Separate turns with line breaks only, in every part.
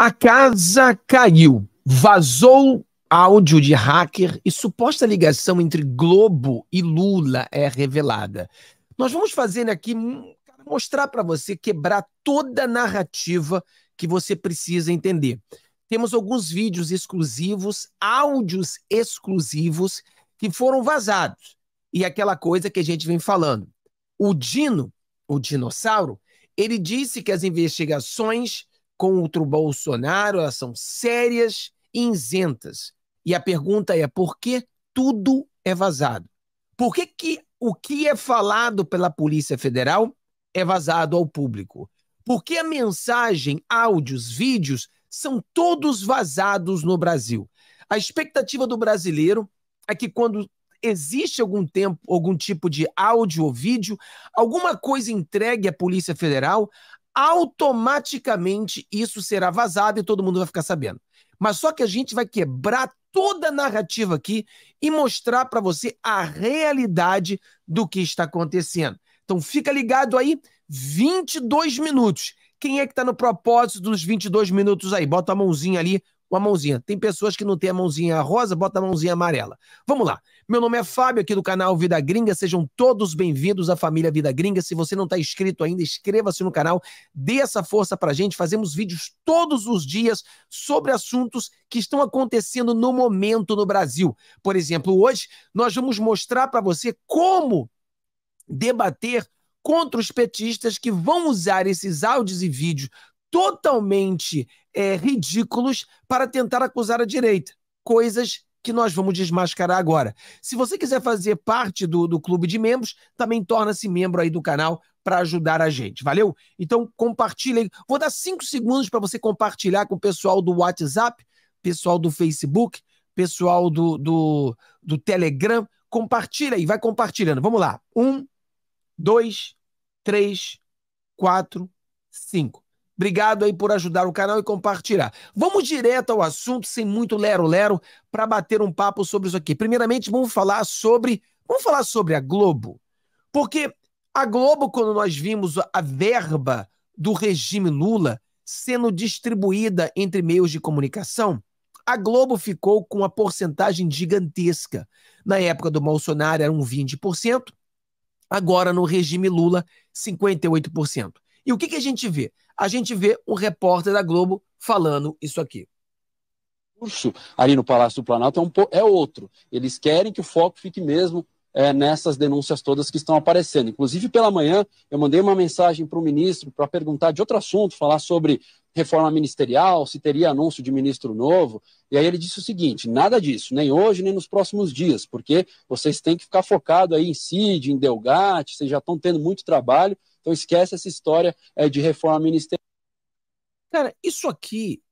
A casa caiu. Vazou áudio de hacker e suposta ligação entre Globo e Lula é revelada. Nós vamos fazer aqui hum, mostrar para você quebrar toda a narrativa que você precisa entender. Temos alguns vídeos exclusivos, áudios exclusivos que foram vazados. E aquela coisa que a gente vem falando. O Dino, o dinossauro, ele disse que as investigações contra o Bolsonaro, elas são sérias e isentas. E a pergunta é: por que tudo é vazado? Por que, que o que é falado pela Polícia Federal é vazado ao público? Por que a mensagem, áudios, vídeos são todos vazados no Brasil? A expectativa do brasileiro é que quando existe algum tempo, algum tipo de áudio ou vídeo, alguma coisa entregue à Polícia Federal, automaticamente isso será vazado e todo mundo vai ficar sabendo. Mas só que a gente vai quebrar toda a narrativa aqui e mostrar para você a realidade do que está acontecendo. Então fica ligado aí, 22 minutos. Quem é que está no propósito dos 22 minutos aí? Bota a mãozinha ali, uma mãozinha. Tem pessoas que não tem a mãozinha rosa, bota a mãozinha amarela. Vamos lá. Meu nome é Fábio, aqui do canal Vida Gringa. Sejam todos bem-vindos à família Vida Gringa. Se você não está inscrito ainda, inscreva-se no canal, dê essa força para a gente. Fazemos vídeos todos os dias sobre assuntos que estão acontecendo no momento no Brasil. Por exemplo, hoje nós vamos mostrar para você como debater contra os petistas que vão usar esses áudios e vídeos totalmente é, ridículos para tentar acusar a direita. Coisas que nós vamos desmascarar agora. Se você quiser fazer parte do, do clube de membros, também torna-se membro aí do canal para ajudar a gente, valeu? Então compartilha aí. Vou dar cinco segundos para você compartilhar com o pessoal do WhatsApp, pessoal do Facebook, pessoal do, do, do Telegram. Compartilha aí, vai compartilhando. Vamos lá. Um, dois, três, quatro, cinco. Obrigado aí por ajudar o canal e compartilhar. Vamos direto ao assunto, sem muito lero-lero, para bater um papo sobre isso aqui. Primeiramente, vamos falar sobre. Vamos falar sobre a Globo. Porque a Globo, quando nós vimos a verba do regime Lula sendo distribuída entre meios de comunicação, a Globo ficou com uma porcentagem gigantesca. Na época do Bolsonaro era um 20%, agora no regime Lula, 58%. E o que, que a gente vê? A gente vê um repórter da Globo falando isso aqui
curso ali no Palácio do Planalto é, um, é, outro. Eles querem que o foco fique mesmo é, nessas denúncias todas que estão aparecendo. Inclusive, pela manhã, eu mandei uma mensagem para o ministro para perguntar de outro assunto, falar sobre reforma ministerial, se teria anúncio de ministro novo. E aí ele disse o seguinte: nada disso, nem hoje, nem nos próximos dias, porque vocês têm que ficar focado aí em CID, em Delgate, vocês já estão tendo muito trabalho então esquece essa história é, de reforma ministerial. Cara, isso
aqui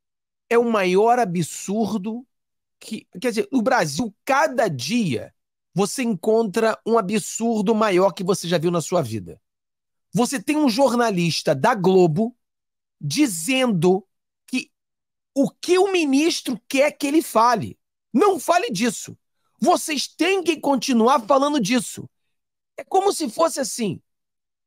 é o maior absurdo que. Quer dizer, o Brasil, cada dia, você encontra um absurdo maior que você já viu na sua vida. Você tem um jornalista da Globo dizendo que o que o ministro quer que ele fale. Não fale disso. Vocês têm que continuar falando disso. É como se fosse assim.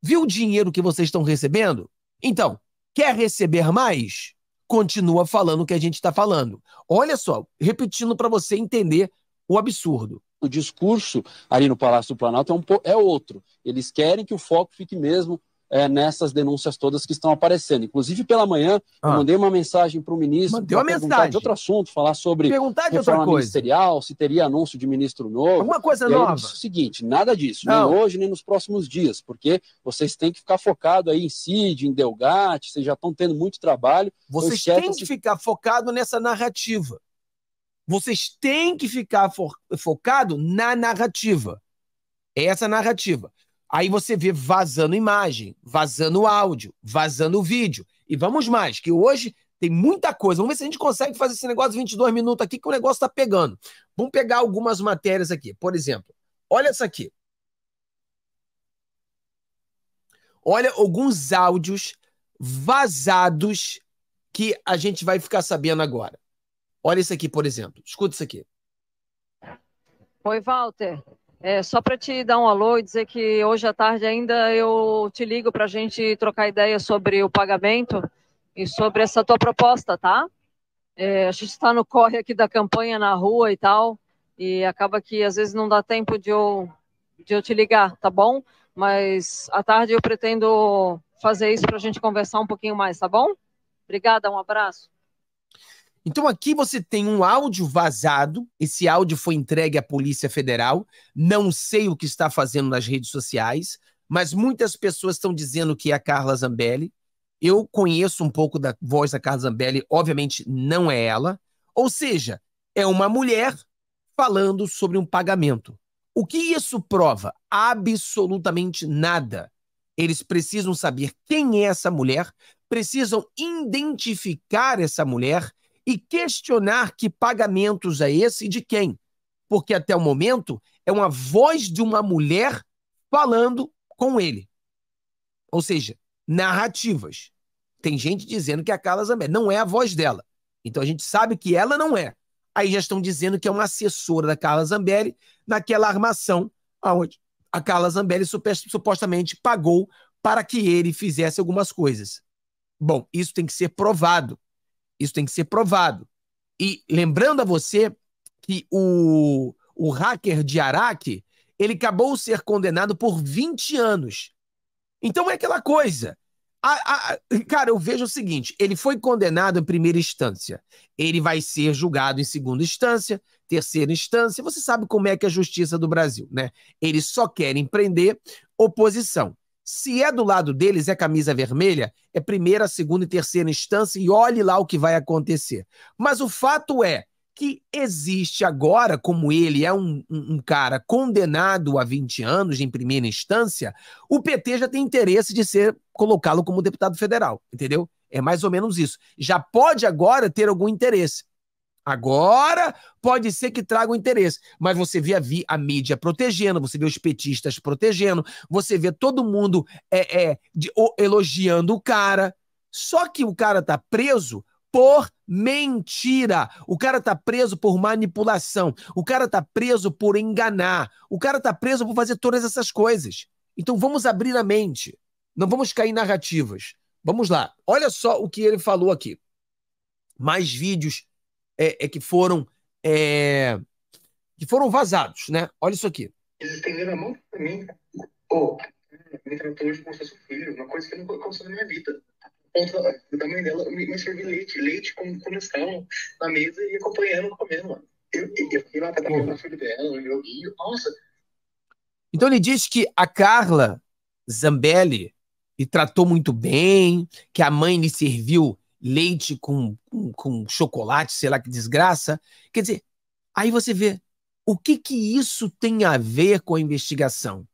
Viu o dinheiro que vocês estão recebendo? Então, quer receber mais? Continua falando o que a gente está falando. Olha só, repetindo para você entender o absurdo.
O discurso ali no Palácio do Planalto é, um, é outro. Eles querem que o foco fique mesmo é, nessas denúncias todas que estão aparecendo. Inclusive, pela manhã, ah. eu mandei uma mensagem para o ministro Mandei uma mensagem. de outro assunto, falar sobre perguntar de reforma outra coisa. ministerial, se teria anúncio de ministro novo. Alguma coisa e nova. Disse o seguinte, nada disso, Não. nem hoje, nem nos próximos dias, porque vocês têm que ficar focado aí em CID, em Delgate, vocês já estão tendo muito trabalho. Vocês têm que ficar focado nessa narrativa. Vocês têm que ficar fo
focado na narrativa. É Essa narrativa. Aí você vê vazando imagem, vazando áudio, vazando vídeo. E vamos mais, que hoje tem muita coisa. Vamos ver se a gente consegue fazer esse negócio de 22 minutos aqui, que o negócio está pegando. Vamos pegar algumas matérias aqui. Por exemplo, olha essa aqui. Olha alguns áudios vazados que a gente vai ficar sabendo agora. Olha isso aqui, por exemplo. Escuta isso aqui.
Oi, Walter. É, só para te dar um alô e dizer que hoje à tarde ainda eu te ligo para a gente trocar ideia sobre o pagamento e sobre essa tua proposta, tá? É, a gente está no corre aqui da campanha na rua e tal, e acaba que às vezes não dá tempo de eu, de eu te ligar, tá bom? Mas à tarde eu pretendo fazer isso para a gente conversar um pouquinho mais, tá bom? Obrigada, um abraço.
Então aqui você tem um áudio vazado, esse áudio foi entregue à Polícia Federal, não sei o que está fazendo nas redes sociais, mas muitas pessoas estão dizendo que é a Carla Zambelli. Eu conheço um pouco da voz da Carla Zambelli, obviamente não é ela. Ou seja, é uma mulher falando sobre um pagamento. O que isso prova? Absolutamente nada. Eles precisam saber quem é essa mulher, precisam identificar essa mulher e questionar que pagamentos é esse e de quem. Porque até o momento é uma voz de uma mulher falando com ele. Ou seja, narrativas. Tem gente dizendo que é a Carla Zambelli. Não é a voz dela. Então a gente sabe que ela não é. Aí já estão dizendo que é uma assessora da Carla Zambelli naquela armação aonde a Carla Zambelli supostamente pagou para que ele fizesse algumas coisas. Bom, isso tem que ser provado. Isso tem que ser provado. E lembrando a você que o, o hacker de Araque, ele acabou ser condenado por 20 anos. Então é aquela coisa. A, a, cara, eu vejo o seguinte: ele foi condenado em primeira instância. Ele vai ser julgado em segunda instância, terceira instância. Você sabe como é que é a justiça do Brasil, né? Eles só querem prender oposição. Se é do lado deles, é camisa vermelha, é primeira, segunda e terceira instância e olhe lá o que vai acontecer. Mas o fato é que existe agora, como ele é um, um, cara condenado a 20 anos em primeira instância, o PT já tem interesse de ser colocá-lo como deputado federal, entendeu? É mais ou menos isso. Já pode agora ter algum interesse. Agora pode ser que traga o interesse, mas você vê a, a, mídia protegendo, você vê os petistas protegendo, você vê todo mundo é, é de, o, elogiando o cara. Só que o cara tá preso por mentira. O cara tá preso por manipulação. O cara tá preso por enganar. O cara tá preso por fazer todas essas coisas. Então vamos abrir a mente. Não vamos cair em narrativas. Vamos lá. Olha só o que ele falou aqui. Mais vídeos é, é que foram é, que foram vazados, né? Olha isso aqui.
Eles estenderam a mão pra mim. Pô, me tratou hoje como se fosse filho, uma coisa que nunca aconteceu na minha vida. Da mãe dela, me serviu leite, leite com, com na mesa e acompanhando, comendo, mano. Eu, eu, eu fui lá pra dar o filho dela, um joguinho, nossa.
Então ele diz que a Carla Zambelli e tratou muito bem, que a mãe lhe serviu leite com, com, com chocolate, sei lá que desgraça. Quer dizer, aí você vê o que, que isso tem a ver com a investigação.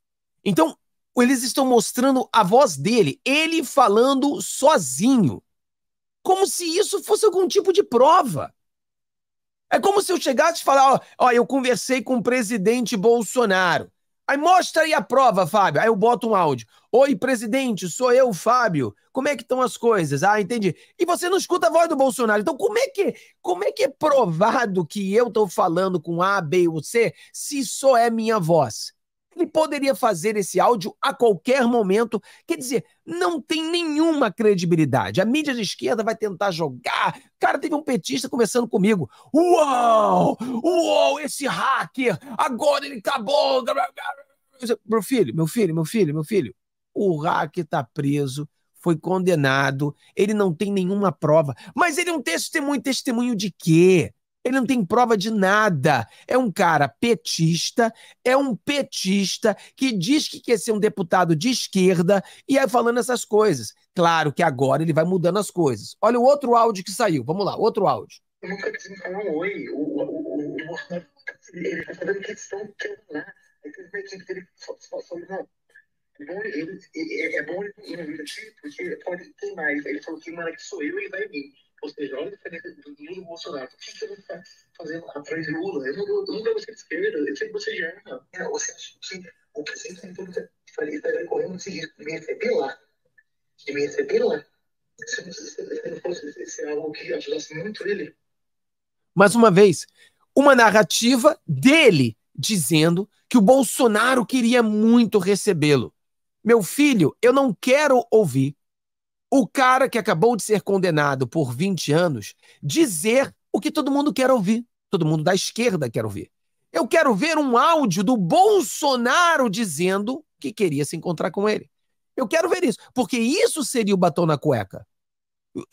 Então, eles estão mostrando a voz dele, ele falando sozinho. Como se isso fosse algum tipo de prova. É como se eu chegasse e falar, ó, ó, eu conversei com o presidente Bolsonaro. Aí mostra aí a prova, Fábio. Aí eu boto um áudio. Oi, presidente, sou eu, Fábio. Como é que estão as coisas? Ah, entendi. E você não escuta a voz do Bolsonaro. Então, como é que, como é, que é provado que eu estou falando com A, B ou C se só é minha voz? Ele poderia fazer esse áudio a qualquer momento. Quer dizer, não tem nenhuma credibilidade. A mídia de esquerda vai tentar jogar. Cara, teve um petista conversando comigo. Uau! Uau, esse hacker! Agora ele acabou! Meu filho, meu filho, meu filho, meu filho. O hacker está preso foi condenado, ele não tem nenhuma prova. Mas ele é um testemunho, testemunho de quê? Ele não tem prova de nada. É um cara petista, é um petista que diz que quer ser um deputado de esquerda e aí falando essas coisas. Claro que agora ele vai mudando as coisas. Olha o outro áudio que saiu. Vamos lá, outro áudio.
Eu nunca desencarnou um oi. O, o, tá ele está fazendo questão de lá. que ele falou, É bom ele, é, é bom ele, porque pode ter mais. Ele falou que, mano, é que sou eu, ele vai vir. Ou seja, olha a diferença do Lula e do Bolsonaro. O que você está fazendo atrás de Lula? Eu não, não você de esquerda, eu sei que você já é. é você acha que o presidente da República está correndo esse risco de me receber lá? De me receber lá? Se não, se não fosse algo que ajudasse muito ele.
Mais uma vez, uma narrativa dele dizendo que o Bolsonaro queria muito recebê-lo. Meu filho, eu não quero ouvir o cara que acabou de ser condenado por 20 anos dizer o que todo mundo quer ouvir, todo mundo da esquerda quer ouvir. Eu quero ver um áudio do Bolsonaro dizendo que queria se encontrar com ele. Eu quero ver isso, porque isso seria o batom na cueca.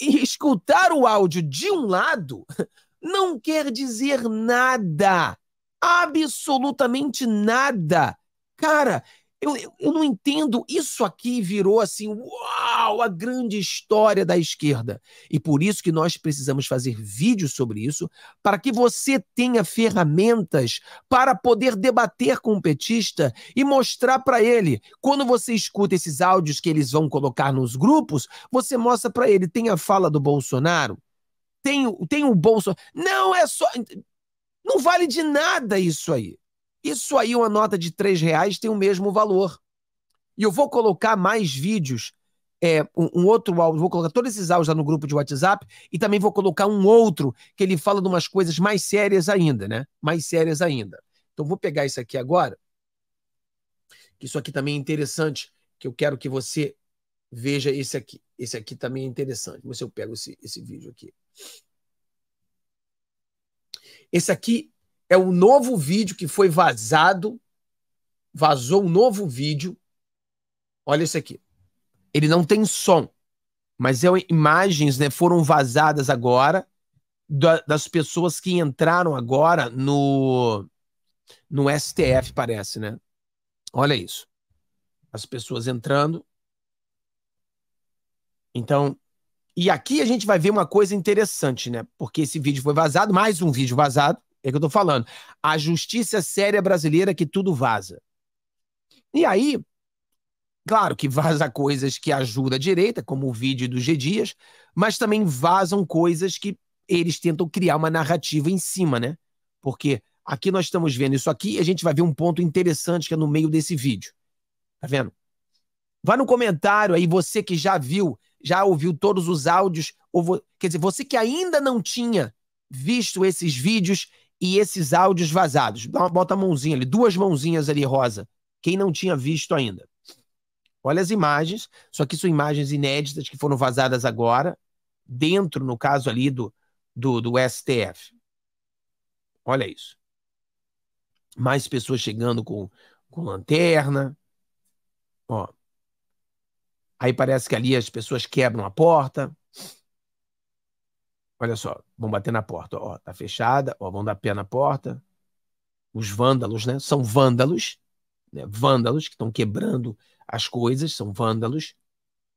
E escutar o áudio de um lado não quer dizer nada. Absolutamente nada. Cara, eu, eu, eu, não entendo. Isso aqui virou assim, uau, a grande história da esquerda. E por isso que nós precisamos fazer vídeos sobre isso, para que você tenha ferramentas para poder debater com o petista e mostrar para ele. Quando você escuta esses áudios que eles vão colocar nos grupos, você mostra para ele. Tem a fala do Bolsonaro? Tem, tem o Bolsonaro? Não é só. Não vale de nada isso aí. Isso aí, uma nota de três reais tem o mesmo valor. E eu vou colocar mais vídeos, é, um, um, outro áudio, vou colocar todos esses áudios lá no grupo de WhatsApp e também vou colocar um outro que ele fala de umas coisas mais sérias ainda, né? Mais sérias ainda. Então vou pegar isso aqui agora, isso aqui também é interessante, que eu quero que você veja esse aqui. Esse aqui também é interessante. Vamos ver se eu pego esse, esse vídeo aqui. Esse aqui é o um novo vídeo que foi vazado. Vazou um novo vídeo. Olha isso aqui. Ele não tem som, mas é, imagens né, foram vazadas agora da, das pessoas que entraram agora no, no STF, parece, né? Olha isso. As pessoas entrando. Então, e aqui a gente vai ver uma coisa interessante, né? Porque esse vídeo foi vazado, mais um vídeo vazado. É que eu tô falando. A justiça séria brasileira é que tudo vaza. E aí, claro que vaza coisas que ajudam a direita, como o vídeo do G Dias, mas também vazam coisas que eles tentam criar uma narrativa em cima, né? Porque aqui nós estamos vendo isso aqui, e a gente vai ver um ponto interessante que é no meio desse vídeo. Tá vendo? Vá no comentário aí, você que já viu, já ouviu todos os áudios, ou vo... quer dizer, você que ainda não tinha visto esses vídeos e esses áudios vazados. bota a mãozinha ali, duas mãozinhas ali, Rosa. Quem não tinha visto ainda. Olha as imagens, só que são imagens inéditas que foram vazadas agora, dentro, no caso ali, do, do, do STF. Olha isso. Mais pessoas chegando com, com lanterna. Ó. Aí parece que ali as pessoas quebram a porta. Olha só, vão bater na porta, ó, tá fechada, ó, vão dar pé na porta. Os vândalos, né? São vândalos, né? Vândalos que estão quebrando as coisas, são vândalos.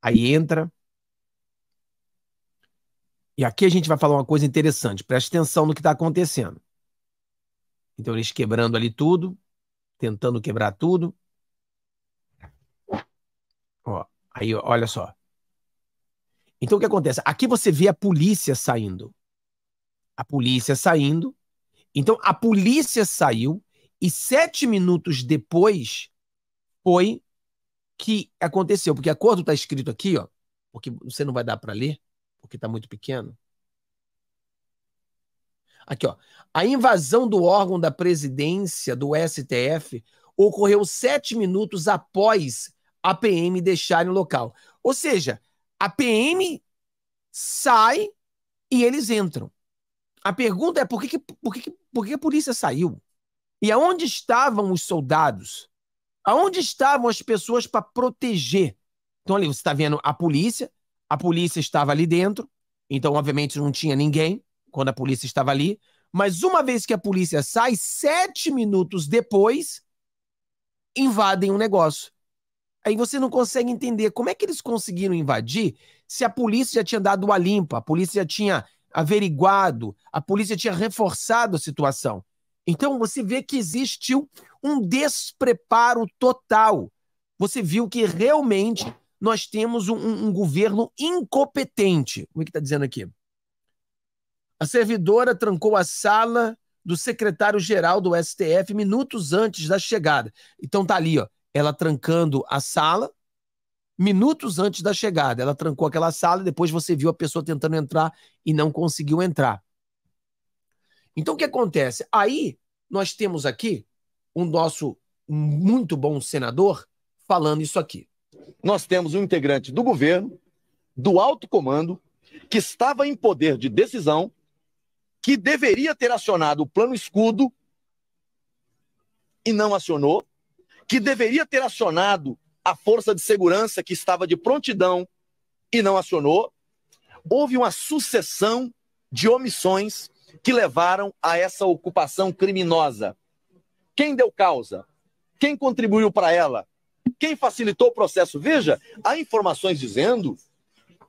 Aí entra. E aqui a gente vai falar uma coisa interessante, preste atenção no que está acontecendo. Então eles quebrando ali tudo, tentando quebrar tudo. Ó, aí olha só. Então o que acontece? Aqui você vê a polícia saindo. A polícia saindo. Então a polícia saiu e sete minutos depois foi que aconteceu. Porque acordo está escrito aqui, ó. Porque você não vai dar para ler, porque está muito pequeno. Aqui, ó. A invasão do órgão da presidência do STF ocorreu sete minutos após a PM deixarem o local. Ou seja, a PM sai e eles entram. A pergunta é por que, por que, por que a polícia saiu? E aonde estavam os soldados? Aonde estavam as pessoas para proteger? Então ali você está vendo a polícia, a polícia estava ali dentro, então obviamente não tinha ninguém quando a polícia estava ali, mas uma vez que a polícia sai, sete minutos depois, invadem o um negócio. Aí você não consegue entender como é que eles conseguiram invadir se a polícia já tinha dado a limpa, a polícia já tinha averiguado, a polícia tinha reforçado a situação. Então você vê que existiu um despreparo total. Você viu que realmente nós temos um, um governo incompetente. Como é que está dizendo aqui? A servidora trancou a sala do secretário-geral do STF minutos antes da chegada. Então tá ali, ó ela trancando a sala minutos antes da chegada. Ela trancou aquela sala e depois você viu a pessoa tentando entrar e não conseguiu entrar. Então o que acontece? Aí nós temos aqui
um nosso muito bom senador falando isso aqui. Nós temos um integrante do governo, do alto comando, que estava em poder de decisão, que deveria ter acionado o plano escudo e não acionou, que deveria ter acionado a força de segurança que estava de prontidão e não acionou, houve uma sucessão de omissões que levaram a essa ocupação criminosa. Quem deu causa? Quem contribuiu para ela? Quem facilitou o processo? Veja, há informações dizendo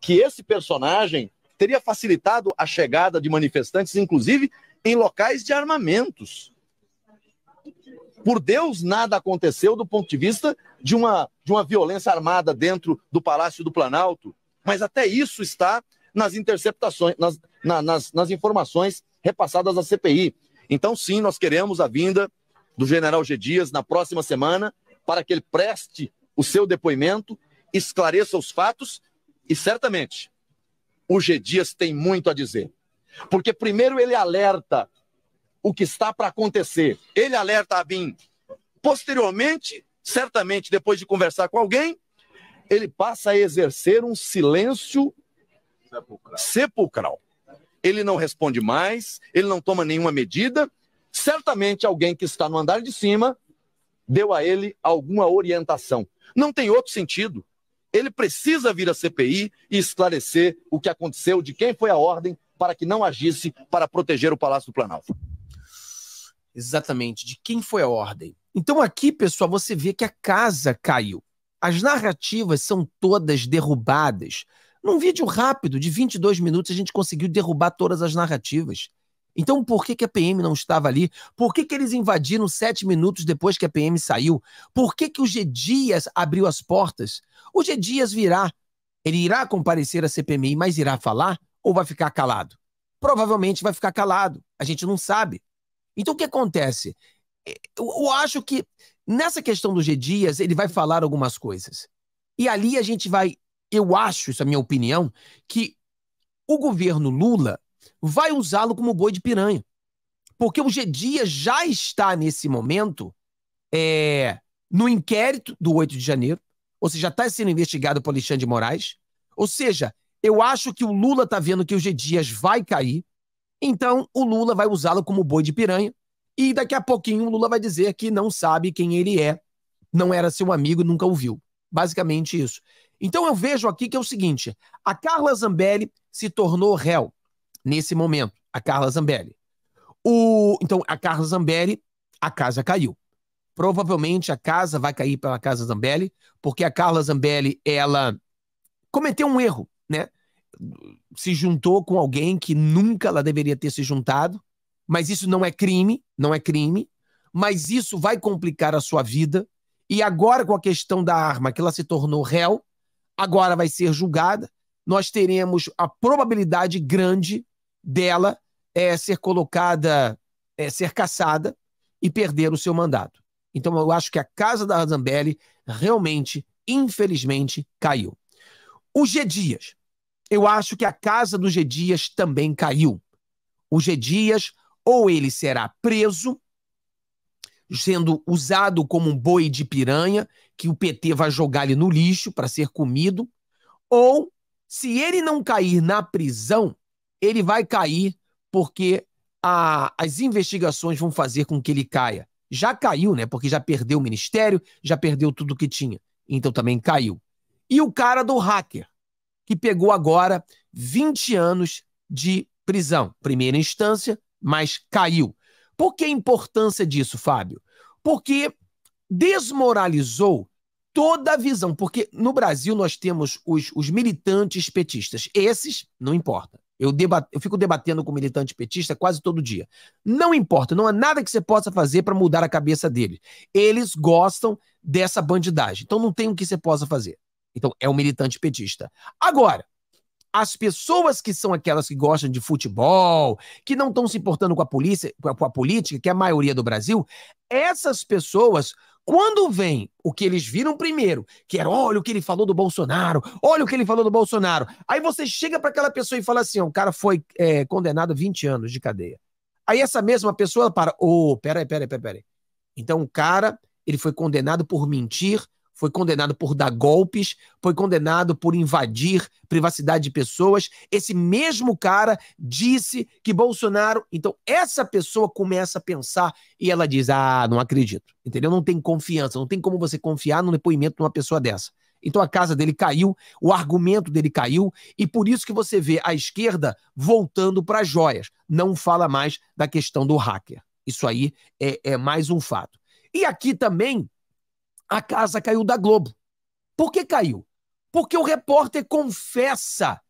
que esse personagem teria facilitado a chegada de manifestantes, inclusive em locais de armamentos. Por Deus, nada aconteceu do ponto de vista de uma, de uma violência armada dentro do Palácio do Planalto, mas até isso está nas interceptações, nas, na, nas, nas informações repassadas à CPI. Então, sim, nós queremos a vinda do general G. Dias na próxima semana para que ele preste o seu depoimento, esclareça os fatos e certamente o G. Dias tem muito a dizer. Porque primeiro ele alerta o que está para acontecer. Ele alerta a BIM. Posteriormente, certamente depois de conversar com alguém, ele passa a exercer um silêncio sepulcral. sepulcral. Ele não responde mais, ele não toma nenhuma medida. Certamente alguém que está no andar de cima deu a ele alguma orientação. Não tem outro sentido. Ele precisa vir à CPI e esclarecer o que aconteceu, de quem foi a ordem, para que não agisse para proteger o Palácio do Planalto.
Exatamente, de quem foi a ordem. Então aqui, pessoal, você vê que a casa caiu. As narrativas são todas derrubadas. Num vídeo rápido de 22 minutos, a gente conseguiu derrubar todas as narrativas. Então, por que, que a PM não estava ali? Por que, que eles invadiram sete minutos depois que a PM saiu? Por que, que o G. Dias abriu as portas? O G. Dias virá. Ele irá comparecer à CPMI, mas irá falar ou vai ficar calado? Provavelmente vai ficar calado. A gente não sabe. Então, o que acontece? É, eu, acho que nessa questão do G. Dias, ele vai falar algumas coisas. E ali a gente vai, eu acho, isso é a minha opinião, que o governo Lula vai usá-lo como boi de piranha. Porque o G. Dias já está, nesse momento, é, no inquérito do 8 de janeiro, ou seja, já está sendo investigado por Alexandre de Moraes. Ou seja, eu acho que o Lula está vendo que o G. Dias vai cair, então, o Lula vai usá-lo como boi de piranha. E daqui a pouquinho o Lula vai dizer que não sabe quem ele é, não era seu amigo, nunca o viu. Basicamente isso. Então eu vejo aqui que é o seguinte: a Carla Zambelli se tornou réu nesse momento. A Carla Zambelli. O, então, a Carla Zambelli, a casa caiu. Provavelmente a casa vai cair pela Casa Zambelli, porque a Carla Zambelli, ela cometeu um erro, né? se juntou com alguém que nunca ela deveria ter se juntado, mas isso não é crime, não é crime, mas isso vai complicar a sua vida. E agora, com a questão da arma, que ela se tornou réu, agora vai ser julgada, nós teremos a probabilidade grande dela é, ser colocada, é, ser caçada e perder o seu mandato. Então, eu acho que a casa da Zambelli realmente, infelizmente, caiu. O G. Dias. Eu acho que a casa do G. Dias também caiu. O G. Dias, ou ele será preso, sendo usado como um boi de piranha, que o PT vai jogar ele no lixo para ser comido, ou se ele não cair na prisão, ele vai cair porque a, as investigações vão fazer com que ele caia. Já caiu, né? Porque já perdeu o ministério, já perdeu tudo que tinha. Então também caiu. E o cara do hacker? que pegou agora 20 anos de prisão. Primeira instância, mas caiu. Por que a importância disso, Fábio? Porque desmoralizou toda a visão. Porque no Brasil nós temos os, os militantes petistas. Esses, não importa. Eu, eu fico debatendo com militante petista quase todo dia. Não importa, não há nada que você possa fazer para mudar a cabeça deles. Eles gostam dessa bandidagem. Então não tem o que você possa fazer. Então, é um militante petista. Agora, as pessoas que são aquelas que gostam de futebol, que não estão se importando com a polícia, com a política, que é a maioria do Brasil, essas pessoas, quando vem o que eles viram primeiro, que era olha o que ele falou do Bolsonaro, olha o que ele falou do Bolsonaro, aí você chega para aquela pessoa e fala assim: o cara foi é, condenado a 20 anos de cadeia. Aí essa mesma pessoa para, ô, oh, peraí, peraí, peraí, peraí. Então o cara, ele foi condenado por mentir foi condenado por dar golpes, foi condenado por invadir privacidade de pessoas. Esse mesmo cara disse que Bolsonaro. Então, essa pessoa começa a pensar e ela diz: Ah, não acredito. Entendeu? Não tem confiança, não tem como você confiar no depoimento de uma pessoa dessa. Então a casa dele caiu, o argumento dele caiu, e por isso que você vê a esquerda voltando para as joias. Não fala mais da questão do hacker. Isso aí é, é mais um fato. E aqui também a casa caiu da Globo. Por que caiu? Porque o repórter confessa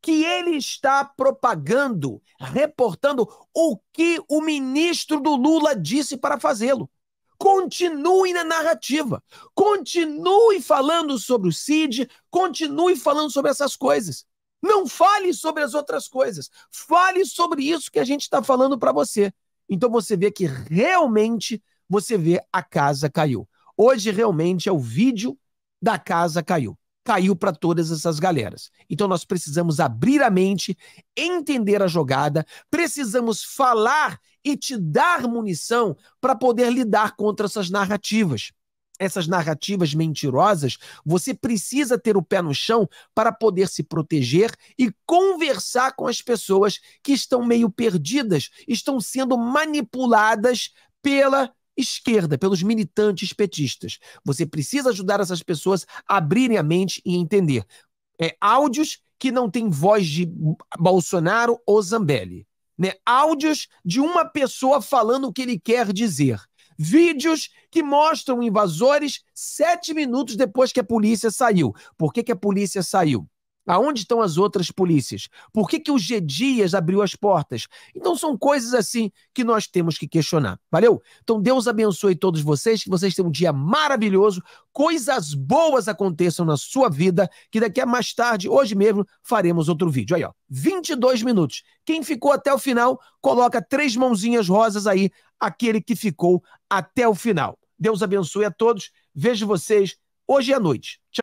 que ele está propagando, reportando o que o ministro do Lula disse para fazê-lo. Continue na narrativa, continue falando sobre o CID, continue falando sobre essas coisas. Não fale sobre as outras coisas, fale sobre isso que a gente está falando para você. Então você vê que realmente você vê a casa caiu. Hoje realmente é o vídeo da casa caiu. Caiu para todas essas galeras. Então nós precisamos abrir a mente, entender a jogada, precisamos falar e te dar munição para poder lidar contra essas narrativas essas narrativas mentirosas, você precisa ter o pé no chão para poder se proteger e conversar com as pessoas que estão meio perdidas, estão sendo manipuladas pela esquerda, pelos militantes petistas. Você precisa ajudar essas pessoas a abrirem a mente e entender. É, áudios que não têm voz de Bolsonaro ou Zambelli. Né? Áudios de uma pessoa falando o que ele quer dizer. Vídeos que mostram invasores sete minutos depois que a polícia saiu. Por que, que a polícia saiu? Aonde estão as outras polícias? Por que, que o G. Dias abriu as portas? Então são coisas assim que nós temos que questionar. Valeu? Então Deus abençoe todos vocês, que vocês tenham um dia maravilhoso, coisas boas aconteçam na sua vida, que daqui a mais tarde, hoje mesmo, faremos outro vídeo. Aí, ó, 22 minutos. Quem ficou até o final, coloca três mãozinhas rosas aí, aquele que ficou até o final. Deus abençoe a todos. Vejo vocês hoje à noite. Tchau.